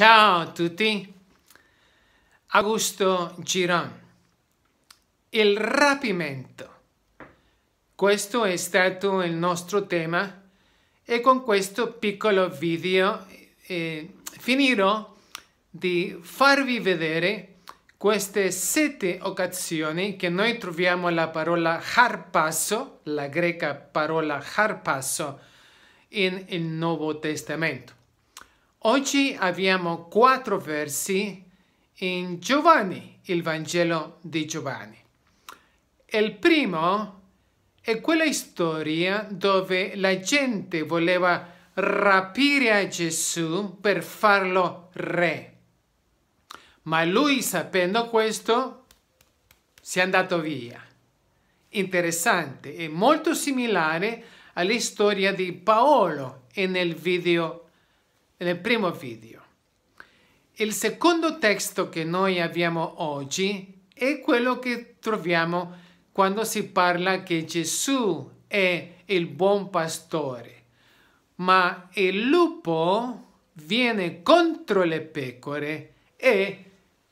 Ciao a tutti! Augusto Giron. Il rapimento. Questo è stato il nostro tema e con questo piccolo video eh, finirò di farvi vedere queste sette occasioni che noi troviamo la parola harpasso, la greca parola harpasso, nel Nuovo Testamento. Oggi abbiamo quattro versi in Giovanni, il Vangelo di Giovanni. Il primo è quella storia dove la gente voleva rapire a Gesù per farlo re. Ma lui, sapendo questo, si è andato via. Interessante e molto similare all'istoria di Paolo nel video nel primo video. Il secondo testo che noi abbiamo oggi è quello che troviamo quando si parla che Gesù è il buon pastore, ma il lupo viene contro le pecore e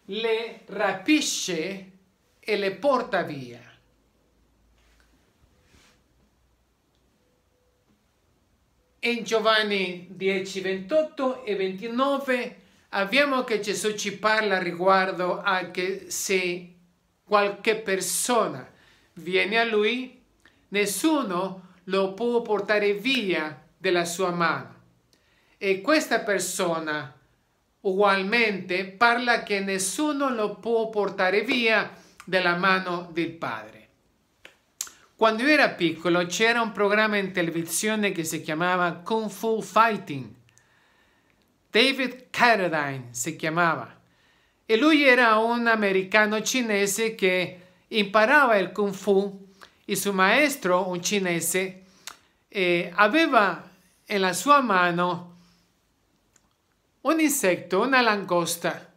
le rapisce e le porta via. E in Giovanni 10, 28 e 29 abbiamo che Gesù ci parla riguardo a che se qualche persona viene a lui, nessuno lo può portare via della sua mano. E questa persona ugualmente parla che nessuno lo può portare via dalla mano del Padre. Cuando yo era piccolo había un programa en televisión que se llamaba Kung Fu Fighting. David Carradine se llamaba. E lui era un americano cinese que imparaba el Kung Fu Y e su maestro, un cinese, eh, en la sua mano un insecto, una langosta,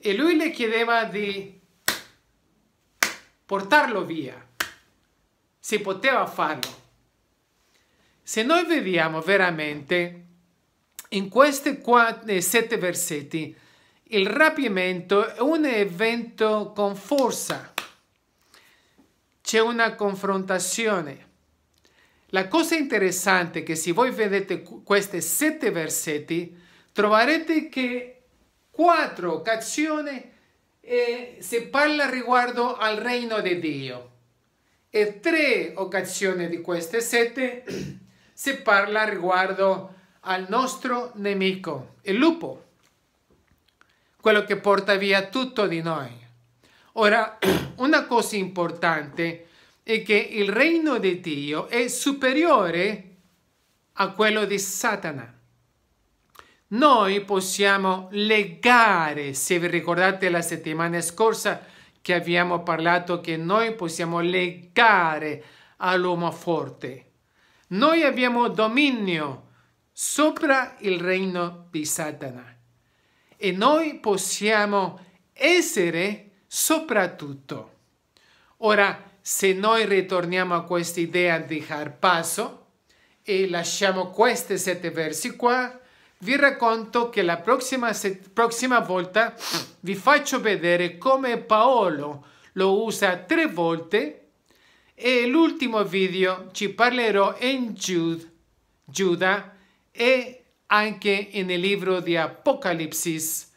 e lui le chiedeva di portarlo via. si poteva farlo. Se noi vediamo veramente in questi eh, sette versetti, il rapimento è un evento con forza, c'è una confrontazione. La cosa interessante è che se voi vedete questi sette versetti, troverete che quattro occasioni eh, si parla riguardo al regno di Dio e tre occasioni di queste sette si parla riguardo al nostro nemico, il lupo, quello che porta via tutto di noi. Ora, una cosa importante è che il regno di Dio è superiore a quello di Satana. Noi possiamo legare, se vi ricordate la settimana scorsa, che abbiamo parlato che noi possiamo legare all'uomo forte. Noi abbiamo dominio sopra il regno di Satana e noi possiamo essere soprattutto. Ora, se noi ritorniamo a questa idea di dar passo e lasciamo questi sette versi qua, vi racconto che la prossima, prossima volta vi faccio vedere come Paolo lo usa tre volte e l'ultimo video ci parlerò in Giud, Giuda e anche nel libro di Apocalipsis,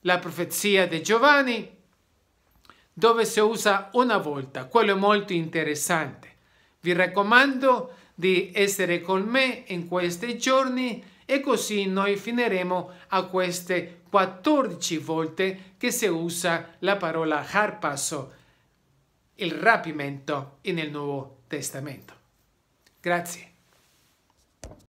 la profezia di Giovanni, dove si usa una volta. Quello è molto interessante. Vi raccomando di essere con me in questi giorni e così noi finiremo a queste 14 volte che si usa la parola harpasso, il rapimento nel Nuovo Testamento. Grazie.